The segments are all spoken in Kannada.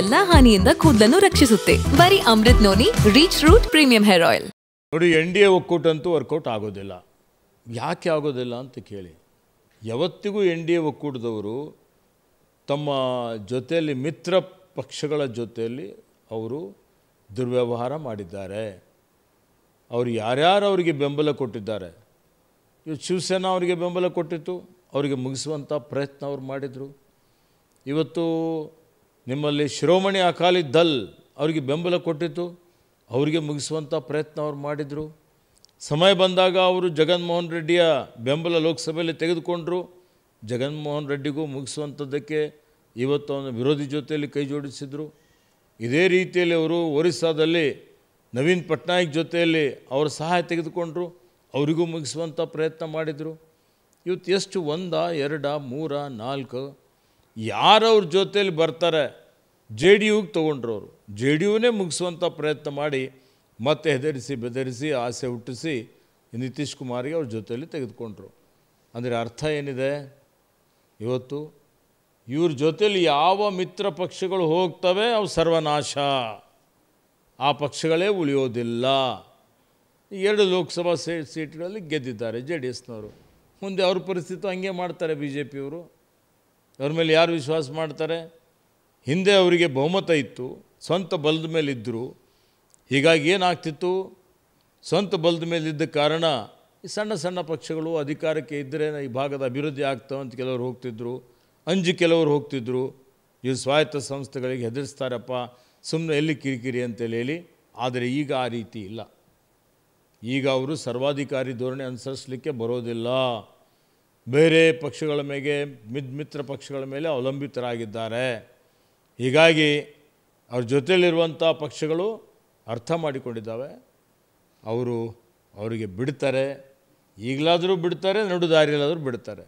ಎಲ್ಲಾ ಹಾನಿಯಿಂದ ಕೂದಲನ್ನು ರಕ್ಷಿಸುತ್ತೆ ಬರೀ Amrut noni rich root premium hair oil ನೋಡಿ ಎನ್ ಡಿ ಎ ಅಂತೂ ವರ್ಕೌಟ್ ಆಗೋದಿಲ್ಲ ಯಾಕೆ ಆಗೋದಿಲ್ಲ ಅಂತ ಕೇಳಿ ಯಾವತ್ತಿಗೂ ಎನ್ ಡಿ ಎ ಒಕ್ಕೂಟದವರು ತಮ್ಮ ಜೊತೆಯಲ್ಲಿ ಮಿತ್ರ ಪಕ್ಷಗಳ ಜೊತೆಯಲ್ಲಿ ಅವರು ದುರ್ವ್ಯವಹಾರ ಮಾಡಿದ್ದಾರೆ ಅವರು ಯಾರ್ಯಾರು ಅವರಿಗೆ ಬೆಂಬಲ ಕೊಟ್ಟಿದ್ದಾರೆ ಇವತ್ತು ಶಿವಸೇನಾ ಅವರಿಗೆ ಬೆಂಬಲ ಕೊಟ್ಟಿತ್ತು ಅವರಿಗೆ ಮುಗಿಸುವಂಥ ಪ್ರಯತ್ನ ಅವ್ರು ಮಾಡಿದರು ಇವತ್ತು ನಿಮ್ಮಲ್ಲಿ ಶಿರೋಮಣಿ ಅಕಾಲಿ ದಲ್ ಅವರಿಗೆ ಬೆಂಬಲ ಕೊಟ್ಟಿತ್ತು ಅವರಿಗೆ ಮುಗಿಸುವಂಥ ಪ್ರಯತ್ನ ಅವ್ರು ಮಾಡಿದರು ಸಮಯ ಬಂದಾಗ ಅವರು ಜಗನ್ಮೋಹನ್ ರೆಡ್ಡಿಯ ಬೆಂಬಲ ಲೋಕಸಭೆಯಲ್ಲಿ ತೆಗೆದುಕೊಂಡರು ಜಗನ್ಮೋಹನ್ ರೆಡ್ಡಿಗೂ ಮುಗಿಸುವಂಥದ್ದಕ್ಕೆ ಇವತ್ತು ಅವನ ವಿರೋಧಿ ಜೊತೆಯಲ್ಲಿ ಕೈ ಜೋಡಿಸಿದರು ಇದೇ ರೀತಿಯಲ್ಲಿ ಅವರು ಒರಿಸ್ಸಾದಲ್ಲಿ ನವೀನ್ ಪಟ್ನಾಯಕ್ ಜೊತೆಯಲ್ಲಿ ಅವರ ಸಹಾಯ ತೆಗೆದುಕೊಂಡರು ಅವರಿಗೂ ಮುಗಿಸುವಂಥ ಪ್ರಯತ್ನ ಮಾಡಿದರು ಇವತ್ತು ಎಷ್ಟು ಒಂದ ಎರಡ ಮೂರ ನಾಲ್ಕು ಯಾರವ್ರ ಜೊತೇಲಿ ಬರ್ತಾರೆ ಜೆ ಡಿ ಯುಗೆ ತೊಗೊಂಡ್ರವರು ಜೆ ಡಿ ಯುನೇ ಮುಗಿಸುವಂಥ ಪ್ರಯತ್ನ ಮಾಡಿ ಮತ್ತೆ ಹೆದರಿಸಿ ಬೆದರಿಸಿ ಆಸೆ ಹುಟ್ಟಿಸಿ ನಿತೀಶ್ ಕುಮಾರ್ಗೆ ಅವ್ರ ಜೊತೆಯಲ್ಲಿ ತೆಗೆದುಕೊಂಡ್ರು ಅಂದರೆ ಅರ್ಥ ಏನಿದೆ ಇವತ್ತು ಇವ್ರ ಜೊತೇಲಿ ಯಾವ ಮಿತ್ರ ಪಕ್ಷಗಳು ಹೋಗ್ತವೆ ಅವು ಸರ್ವನಾಶ ಆ ಪಕ್ಷಗಳೇ ಉಳಿಯೋದಿಲ್ಲ ಎರಡು ಲೋಕಸಭಾ ಸೀಟ್ಗಳಲ್ಲಿ ಗೆದ್ದಿದ್ದಾರೆ ಜೆ ಡಿ ಎಸ್ನವರು ಮುಂದೆ ಅವ್ರ ಪರಿಸ್ಥಿತಿ ಹಂಗೆ ಮಾಡ್ತಾರೆ ಬಿ ಜೆ ಪಿಯವರು ಅವ್ರ ಮೇಲೆ ಯಾರು ವಿಶ್ವಾಸ ಮಾಡ್ತಾರೆ ಹಿಂದೆ ಅವರಿಗೆ ಬಹುಮತ ಇತ್ತು ಸ್ವಂತ ಬಲದ ಮೇಲಿದ್ದರು ಹೀಗಾಗಿ ಏನಾಗ್ತಿತ್ತು ಸ್ವಂತ ಬಲದ ಮೇಲಿದ್ದ ಕಾರಣ ಈ ಸಣ್ಣ ಸಣ್ಣ ಪಕ್ಷಗಳು ಅಧಿಕಾರಕ್ಕೆ ಇದ್ದರೆ ಈ ಭಾಗದ ಅಭಿವೃದ್ಧಿ ಆಗ್ತವೆ ಅಂತ ಕೆಲವರು ಹೋಗ್ತಿದ್ರು ಅಂಜು ಕೆಲವರು ಹೋಗ್ತಿದ್ರು ಇವರು ಸ್ವಾಯತ್ತ ಸಂಸ್ಥೆಗಳಿಗೆ ಹೆದರಿಸ್ತಾರಪ್ಪ ಸುಮ್ಮನೆ ಎಲ್ಲಿ ಕಿರಿಕಿರಿ ಅಂತೇಳಿ ಹೇಳಿ ಆದರೆ ಈಗ ಆ ರೀತಿ ಇಲ್ಲ ಈಗ ಅವರು ಸರ್ವಾಧಿಕಾರಿ ಧೋರಣೆ ಅನುಸರಿಸಲಿಕ್ಕೆ ಬರೋದಿಲ್ಲ ಬೇರೆ ಪಕ್ಷಗಳ ಮೇಲೆ ಮಿದ್ ಮಿತ್ರ ಪಕ್ಷಗಳ ಮೇಲೆ ಅವಲಂಬಿತರಾಗಿದ್ದಾರೆ ಹೀಗಾಗಿ ಅವ್ರ ಜೊತೆಯಲ್ಲಿರುವಂಥ ಪಕ್ಷಗಳು ಅರ್ಥ ಮಾಡಿಕೊಂಡಿದ್ದಾವೆ ಅವರು ಅವರಿಗೆ ಬಿಡ್ತಾರೆ ಈಗಲಾದರೂ ಬಿಡ್ತಾರೆ ನಡು ದಾರಿಯಲ್ಲಾದರೂ ಬಿಡ್ತಾರೆ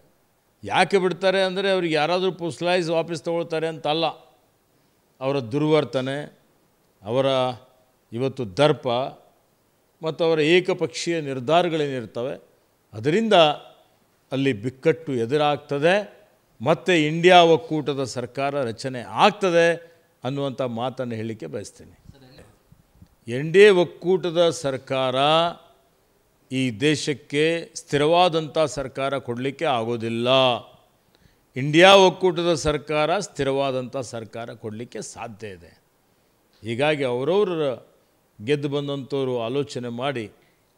ಯಾಕೆ ಬಿಡ್ತಾರೆ ಅಂದರೆ ಅವ್ರಿಗೆ ಯಾರಾದರೂ ಪುಸ್ಲಾಯಿಸಿ ವಾಪಸ್ ತೊಗೊಳ್ತಾರೆ ಅಂತಲ್ಲ ಅವರ ದುರ್ವರ್ತನೆ ಅವರ ಇವತ್ತು ದರ್ಪ ಮತ್ತು ಅವರ ಏಕಪಕ್ಷೀಯ ನಿರ್ಧಾರಗಳೇನಿರ್ತವೆ ಅದರಿಂದ ಅಲ್ಲಿ ಬಿಕ್ಕಟ್ಟು ಎದುರಾಗ್ತದೆ ಮತ್ತು ಇಂಡಿಯಾ ಒಕ್ಕೂಟದ ಸರ್ಕಾರ ರಚನೆ ಆಗ್ತದೆ ಅನ್ನುವಂಥ ಮಾತನ್ನು ಹೇಳಲಿಕ್ಕೆ ಬಯಸ್ತೀನಿ ಎನ್ ಡಿ ಎ ಒಕ್ಕೂಟದ ಸರ್ಕಾರ ಈ ದೇಶಕ್ಕೆ ಸ್ಥಿರವಾದಂಥ ಸರ್ಕಾರ ಕೊಡಲಿಕ್ಕೆ ಆಗೋದಿಲ್ಲ ಇಂಡಿಯಾ ಒಕ್ಕೂಟದ ಸರ್ಕಾರ ಸ್ಥಿರವಾದಂಥ ಸರ್ಕಾರ ಕೊಡಲಿಕ್ಕೆ ಸಾಧ್ಯ ಇದೆ ಹೀಗಾಗಿ ಅವರವ್ರ ಗೆದ್ದು ಬಂದಂಥವರು ಆಲೋಚನೆ ಮಾಡಿ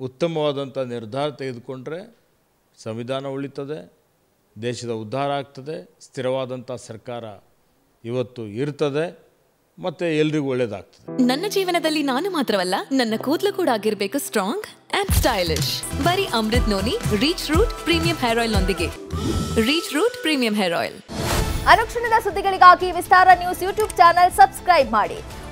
ಉತ್ತಮವಾದಂಥ ನಿರ್ಧಾರ ತೆಗೆದುಕೊಂಡ್ರೆ ಸಂವಿಧಾನ ಉಳಿತದೆ ದೇಶದ ಉದ್ಧಾರ ಆಗ್ತದೆ ಸ್ಥಿರವಾದಂಥ ಸರ್ಕಾರ ಇವತ್ತು ಇರ್ತದೆ ಮತ್ತೆ ಎಲ್ರಿಗೂ ಒಳ್ಳೇದಾಗ್ತದೆ ನನ್ನ ಜೀವನದಲ್ಲಿ ನಾನು ಮಾತ್ರವಲ್ಲ ನನ್ನ ಕೂದಲು ಕೂಡ ಆಗಿರ್ಬೇಕು ಸ್ಟ್ರಾಂಗ್ ಅಂಡ್ ಸ್ಟೈಲಿಶ್ ಬರೀ Amrut noni rich root premium hair oil ನೊಂದಿಗೆ rich root premium hair oil ಅನುಕ್ಷಣದ ಸುದ್ದಿಗಳಿಗಾಗಿ Vistara news YouTube channel subscribe ಮಾಡಿ